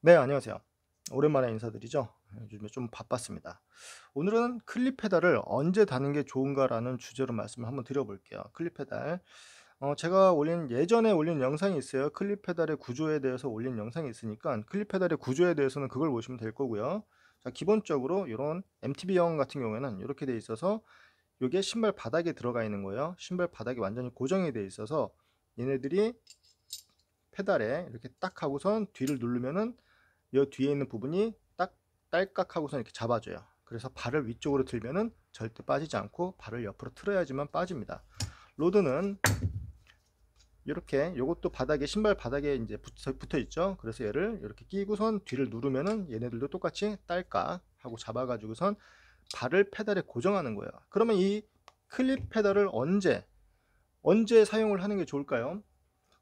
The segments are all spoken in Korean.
네, 안녕하세요. 오랜만에 인사드리죠. 요즘에 좀 바빴습니다. 오늘은 클립 페달을 언제 다는 게 좋은가라는 주제로 말씀을 한번 드려볼게요. 클립 페달. 어, 제가 올린 예전에 올린 영상이 있어요. 클립 페달의 구조에 대해서 올린 영상이 있으니까 클립 페달의 구조에 대해서는 그걸 보시면 될 거고요. 자, 기본적으로 이런 MTB형 같은 경우에는 이렇게 돼 있어서 이게 신발 바닥에 들어가 있는 거예요. 신발 바닥이 완전히 고정이 돼 있어서 얘네들이 페달에 이렇게 딱 하고선 뒤를 누르면은 이 뒤에 있는 부분이 딱 딸깍 하고서 이렇게 잡아줘요. 그래서 발을 위쪽으로 들면은 절대 빠지지 않고 발을 옆으로 틀어야지만 빠집니다. 로드는 이렇게 이것도 바닥에 신발 바닥에 이제 붙어, 붙어 있죠. 그래서 얘를 이렇게 끼고선 뒤를 누르면은 얘네들도 똑같이 딸깍 하고 잡아가지고선 발을 페달에 고정하는 거예요. 그러면 이 클립 페달을 언제 언제 사용을 하는 게 좋을까요?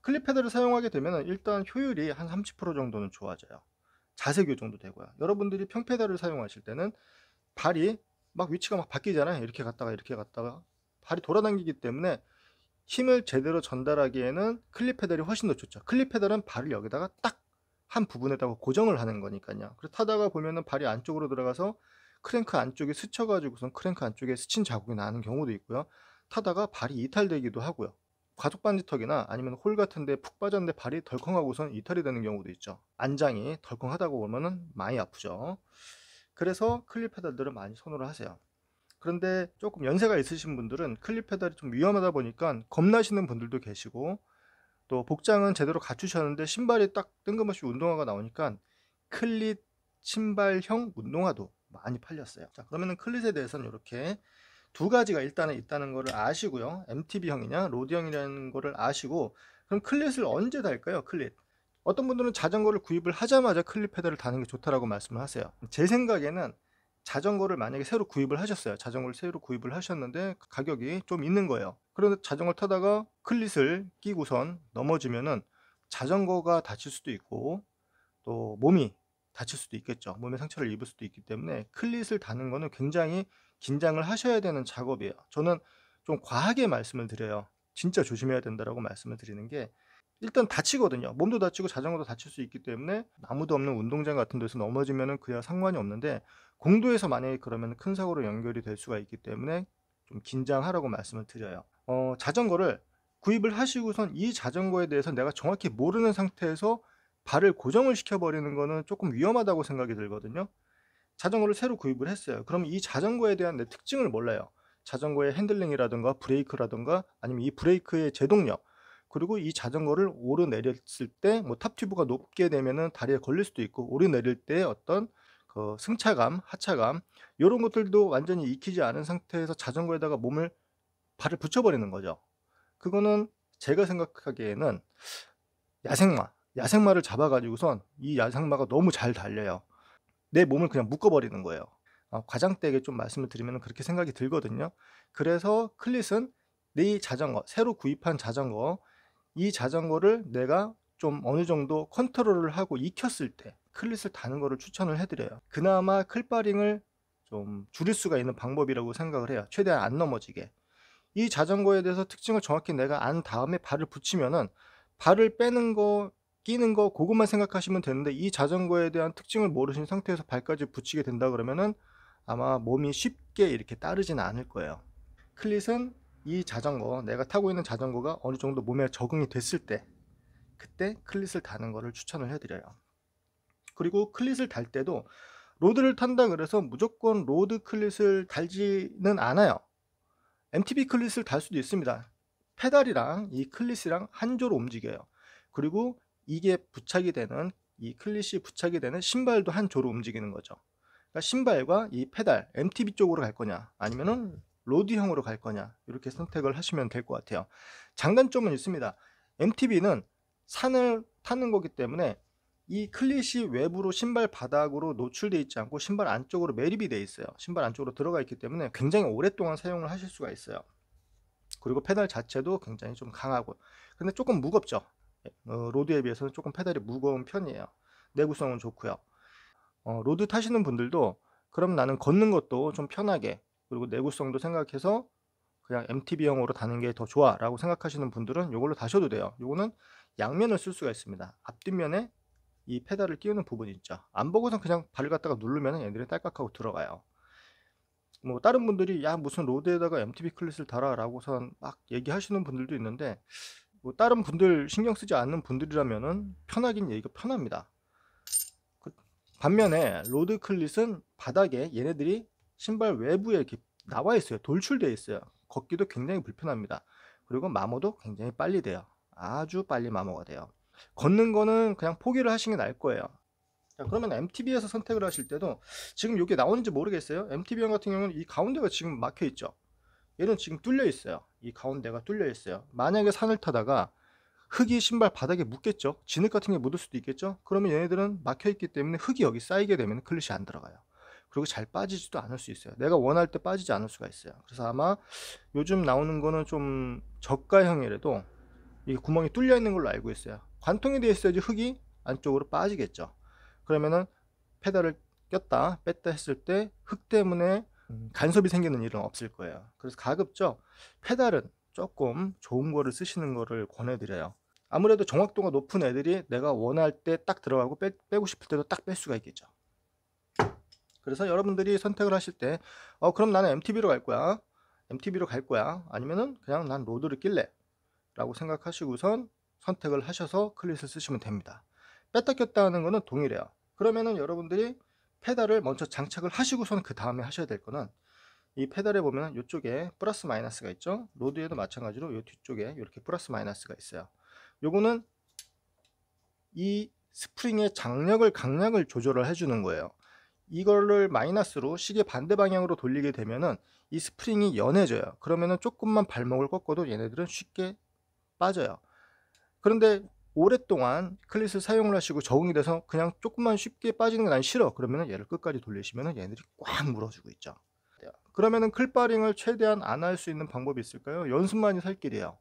클립 페달을 사용하게 되면 일단 효율이 한 30% 정도는 좋아져요. 자세 교정도 되고요. 여러분들이 평페달을 사용하실 때는 발이 막 위치가 막 바뀌잖아요. 이렇게 갔다가 이렇게 갔다가 발이 돌아당기기 때문에 힘을 제대로 전달하기에는 클립 페달이 훨씬 더 좋죠. 클립 페달은 발을 여기다가 딱 한 부분에다가 고정을 하는 거니까요. 그래서 타다가 보면은 발이 안쪽으로 들어가서 크랭크 안쪽에 스쳐가지고선 크랭크 안쪽에 스친 자국이 나는 경우도 있고요. 타다가 발이 이탈되기도 하고요. 가속 반지턱이나 아니면 홀 같은데 푹 빠졌는데 발이 덜컹하고선 이탈이 되는 경우도 있죠. 안장이 덜컹하다고 보면은 많이 아프죠. 그래서 클립 페달들을 많이 선호를 하세요. 그런데 조금 연세가 있으신 분들은 클립 페달이 좀 위험하다 보니까 겁나시는 분들도 계시고 또 복장은 제대로 갖추셨는데 신발이 딱 뜬금없이 운동화가 나오니까 클립 신발형 운동화도 많이 팔렸어요. 자, 그러면은 클립에 대해서는 이렇게 두 가지가 일단은 있다는 것을 아시고요. MTB형이냐 로드형이라는 것을 아시고 그럼 클릿을 언제 달까요? 클릿. 어떤 분들은 자전거를 구입을 하자마자 클릿 페달을 다는 게 좋다라고 말씀을 하세요. 제 생각에는 자전거를 만약에 새로 구입을 하셨어요. 자전거를 새로 구입을 하셨는데 가격이 좀 있는 거예요. 그런데 자전거를 타다가 클릿을 끼고선 넘어지면은 자전거가 다칠 수도 있고 또 몸이 다칠 수도 있겠죠. 몸에 상처를 입을 수도 있기 때문에 클릿을 다는 거는 굉장히 긴장을 하셔야 되는 작업이에요. 저는 좀 과하게 말씀을 드려요. 진짜 조심해야 된다라고 말씀을 드리는 게 일단 다치거든요. 몸도 다치고 자전거도 다칠 수 있기 때문에 아무도 없는 운동장 같은 데서 넘어지면 그야 상관이 없는데 공도에서 만약에 그러면 큰 사고로 연결이 될 수가 있기 때문에 좀 긴장하라고 말씀을 드려요. 어, 자전거를 구입을 하시고선 이 자전거에 대해서 내가 정확히 모르는 상태에서 발을 고정을 시켜버리는 거는 조금 위험하다고 생각이 들거든요. 자전거를 새로 구입을 했어요. 그럼 이 자전거에 대한 내 특징을 몰라요. 자전거의 핸들링이라든가 브레이크라든가 아니면 이 브레이크의 제동력 그리고 이 자전거를 오르내렸을 때뭐 탑튜브가 높게 되면은 다리에 걸릴 수도 있고 오르내릴 때 어떤 그 승차감, 하차감 이런 것들도 완전히 익히지 않은 상태에서 자전거에다가 몸을 발을 붙여버리는 거죠. 그거는 제가 생각하기에는 야생마, 야생마를 잡아가지고선 이 야생마가 너무 잘 달려요. 내 몸을 그냥 묶어버리는 거예요. 어, 과장되게 좀 말씀을 드리면 그렇게 생각이 들거든요. 그래서 클릿은 내 자전거, 새로 구입한 자전거, 이 자전거를 내가 좀 어느 정도 컨트롤을 하고 익혔을 때 클릿을 다는 거를 추천을 해드려요. 그나마 클바링을 좀 줄일 수가 있는 방법이라고 생각을 해요. 최대한 안 넘어지게. 이 자전거에 대해서 특징을 정확히 내가 안 다음에 발을 붙이면은 발을 빼는 거 끼는 거 그것만 생각하시면 되는데 이 자전거에 대한 특징을 모르신 상태에서 발까지 붙이게 된다 그러면은 아마 몸이 쉽게 이렇게 따르진 않을 거예요. 클릿은 이 자전거, 내가 타고 있는 자전거가 어느 정도 몸에 적응이 됐을 때 그때 클릿을 다는 거를 추천을 해드려요. 그리고 클릿을 달 때도 로드를 탄다 그래서 무조건 로드 클릿을 달지는 않아요. MTB 클릿을 달 수도 있습니다. 페달이랑 이 클릿이랑 한조로 움직여요. 그리고 이게 부착이 되는 이 클릿이 부착이 되는 신발도 한 조로 움직이는 거죠. 그러니까 신발과 이 페달 MTB 쪽으로 갈 거냐 아니면은 로드형으로 갈 거냐 이렇게 선택을 하시면 될 것 같아요. 장단점은 있습니다. MTB는 산을 타는 거기 때문에 이 클릿이 외부로 신발 바닥으로 노출되어 있지 않고 신발 안쪽으로 매립이 되어 있어요. 신발 안쪽으로 들어가 있기 때문에 굉장히 오랫동안 사용을 하실 수가 있어요. 그리고 페달 자체도 굉장히 좀 강하고 근데 조금 무겁죠. 어, 로드에 비해서는 조금 페달이 무거운 편이에요. 내구성은 좋고요. 어, 로드 타시는 분들도 그럼 나는 걷는 것도 좀 편하게 그리고 내구성도 생각해서 그냥 MTB형으로 다는 게 더 좋아 라고 생각하시는 분들은 이걸로 다셔도 돼요. 이거는 양면을 쓸 수가 있습니다. 앞뒷면에 이 페달을 끼우는 부분이 있죠. 안 보고선 그냥 발을 갖다가 누르면 얘들이 딸깍하고 들어가요. 뭐 다른 분들이 야 무슨 로드에다가 MTB 클릿을 달아 라고선 막 얘기하시는 분들도 있는데 뭐 다른 분들 신경 쓰지 않는 분들이라면은 편하긴 얘기가 편합니다. 그 반면에 로드 클릿은 바닥에 얘네들이 신발 외부에 이렇게 나와 있어요. 돌출되어 있어요. 걷기도 굉장히 불편합니다. 그리고 마모도 굉장히 빨리 돼요. 아주 빨리 마모가 돼요. 걷는 거는 그냥 포기를 하시는 게 나을 거예요. 자, 그러면 MTB에서 선택을 하실 때도 지금 이게 나오는지 모르겠어요. MTB형 같은 경우는 이 가운데가 지금 막혀 있죠. 얘는 지금 뚫려 있어요. 이 가운데가 뚫려 있어요. 만약에 산을 타다가 흙이 신발 바닥에 묻겠죠. 진흙 같은 게 묻을 수도 있겠죠. 그러면 얘네들은 막혀 있기 때문에 흙이 여기 쌓이게 되면 클릿이 안 들어가요. 그리고 잘 빠지지도 않을 수 있어요. 내가 원할 때 빠지지 않을 수가 있어요. 그래서 아마 요즘 나오는 거는 좀 저가형이라도 이 구멍이 뚫려 있는 걸로 알고 있어요. 관통이 되어 있어야지 흙이 안쪽으로 빠지겠죠. 그러면은 페달을 꼈다 뺐다 했을 때 흙 때문에 음, 간섭이 생기는 일은 없을 거예요. 그래서 가급적 페달은 조금 좋은 거를 쓰시는 거를 권해드려요. 아무래도 정확도가 높은 애들이 내가 원할 때 딱 들어가고 빼, 고 싶을 때도 딱 뺄 수가 있겠죠. 그래서 여러분들이 선택을 하실 때, 어, 그럼 나는 MTB로 갈 거야. MTB로 갈 거야. 아니면은 그냥 난 로드를 낄래. 라고 생각하시고선 선택을 하셔서 클릿을 쓰시면 됩니다. 뺐다 꼈다 하는 거는 동일해요. 그러면은 여러분들이 페달을 먼저 장착을 하시고선 그 다음에 하셔야 될 거는 이 페달에 보면 이쪽에 플러스 마이너스가 있죠 로드에도 마찬가지로 이 뒤쪽에 이렇게 플러스 마이너스가 있어요 요거는 이 스프링의 장력을 강약을 조절을 해주는 거예요 이거를 마이너스로 시계 반대 방향으로 돌리게 되면은 이 스프링이 연해져요 그러면은 조금만 발목을 꺾어도 얘네들은 쉽게 빠져요 그런데 오랫동안 클릿을 사용을 하시고 적응이 돼서 그냥 조금만 쉽게 빠지는 게 난 싫어 그러면 얘를 끝까지 돌리시면 얘네들이 꽉 물어주고 있죠 네. 그러면은 클바링을 최대한 안 할 수 있는 방법이 있을까요? 연습만이 살 길이에요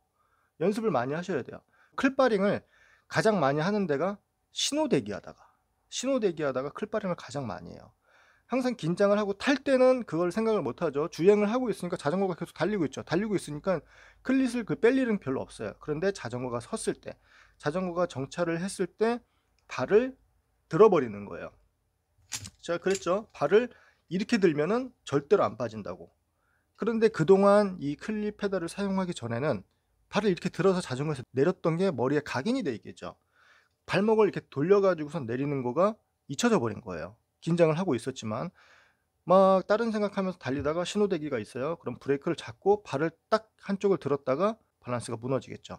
연습을 많이 하셔야 돼요 클바링을 가장 많이 하는 데가 신호대기 하다가 신호대기 하다가 클바링을 가장 많이 해요 항상 긴장을 하고 탈 때는 그걸 생각을 못하죠 주행을 하고 있으니까 자전거가 계속 달리고 있죠 달리고 있으니까 클릿을 그 뺄 일은 별로 없어요 그런데 자전거가 섰을 때 자전거가 정차를 했을 때 발을 들어버리는 거예요. 제가 그랬죠. 발을 이렇게 들면은 절대로 안 빠진다고. 그런데 그동안 이 클립 페달을 사용하기 전에는 발을 이렇게 들어서 자전거에서 내렸던 게 머리에 각인이 돼 있겠죠. 발목을 이렇게 돌려가지고서 내리는 거가 잊혀져 버린 거예요. 긴장을 하고 있었지만 막 다른 생각하면서 달리다가 신호대기가 있어요. 그럼 브레이크를 잡고 발을 딱 한쪽을 들었다가 밸런스가 무너지겠죠.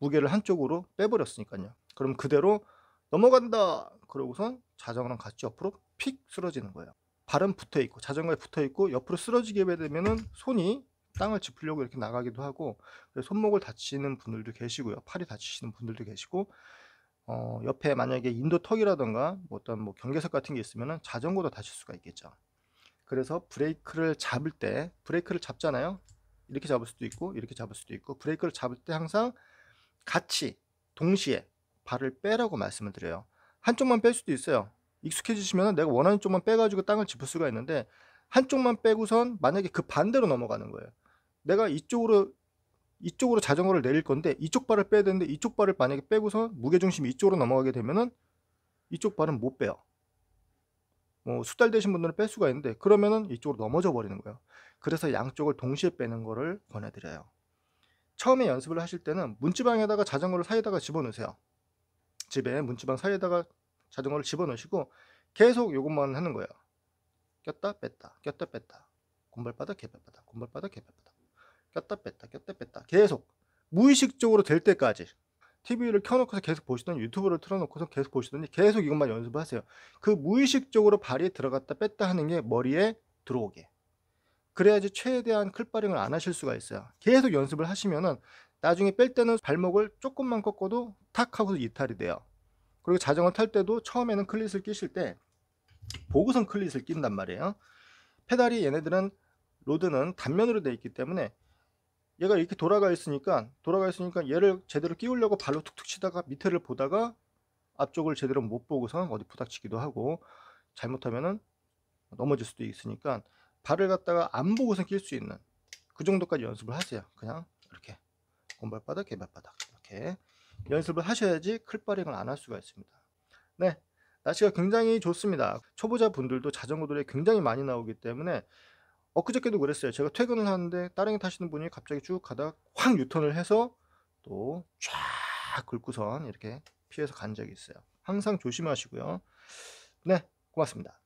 무게를 한쪽으로 빼버렸으니까요. 그럼 그대로 넘어간다. 그러고선 자전거랑 같이 옆으로 픽 쓰러지는 거예요. 발은 붙어 있고 자전거에 붙어 있고 옆으로 쓰러지게 되면은 손이 땅을 짚으려고 이렇게 나가기도 하고 손목을 다치는 분들도 계시고요. 팔이 다치시는 분들도 계시고 어, 옆에 만약에 인도턱이라던가 뭐 어떤 뭐 경계석 같은 게 있으면은 자전거도 다칠 수가 있겠죠. 그래서 브레이크를 잡을 때 브레이크를 잡잖아요. 이렇게 잡을 수도 있고 이렇게 잡을 수도 있고 브레이크를 잡을 때 항상 같이 동시에 발을 빼라고 말씀을 드려요. 한쪽만 뺄 수도 있어요. 익숙해지시면 내가 원하는 쪽만 빼가지고 땅을 짚을 수가 있는데 한쪽만 빼고선 만약에 그 반대로 넘어가는 거예요. 내가 이쪽으로 이쪽으로 자전거를 내릴 건데 이쪽 발을 빼야 되는데 이쪽 발을 만약에 빼고서 무게중심이 이쪽으로 넘어가게 되면 이쪽 발은 못 빼요. 뭐 수달 되신 분들은 뺄 수가 있는데 그러면은 이쪽으로 넘어져 버리는 거예요. 그래서 양쪽을 동시에 빼는 거를 권해드려요. 처음에 연습을 하실 때는 문지방에다가 자전거를 사이에다가 집어넣으세요. 집에 문지방 사이에다가 자전거를 집어넣으시고 계속 요것만 하는 거예요. 꼈다 뺐다 꼈다 뺐다 곰발바닥 개발바닥 곰발바닥 개발바닥 꼈다 뺐다 꼈다 뺐다 계속 무의식적으로 될 때까지 TV를 켜놓고서 계속 보시던 유튜브를 틀어놓고서 계속 보시더니 계속 이것만 연습하세요. 그 무의식적으로 발이 들어갔다 뺐다 하는 게 머리에 들어오게 그래야지 최대한 클바링을 안 하실 수가 있어요. 계속 연습을 하시면은 나중에 뺄 때는 발목을 조금만 꺾어도 탁 하고서 이탈이 돼요. 그리고 자전거 탈 때도 처음에는 클릿을 끼실 때 보고선 클릿을 낀단 말이에요. 페달이 얘네들은 로드는 단면으로 되어 있기 때문에 얘가 이렇게 돌아가 있으니까 돌아가 있으니까 얘를 제대로 끼우려고 발로 툭툭 치다가 밑에를 보다가 앞쪽을 제대로 못 보고선 어디 부닥치기도 하고 잘못하면은 넘어질 수도 있으니까 발을 갖다가 안 보고서 낄 수 있는 그 정도까지 연습을 하세요. 그냥 이렇게 곰발바닥, 개발바닥 이렇게 연습을 하셔야지 클바링을 안 할 수가 있습니다. 네, 날씨가 굉장히 좋습니다. 초보자 분들도 자전거 들이 굉장히 많이 나오기 때문에 엊그저께도 그랬어요. 제가 퇴근을 하는데 따릉이 타시는 분이 갑자기 쭉 가다가 확 유턴을 해서 또 쫙 긁고선 이렇게 피해서 간 적이 있어요. 항상 조심하시고요. 네, 고맙습니다.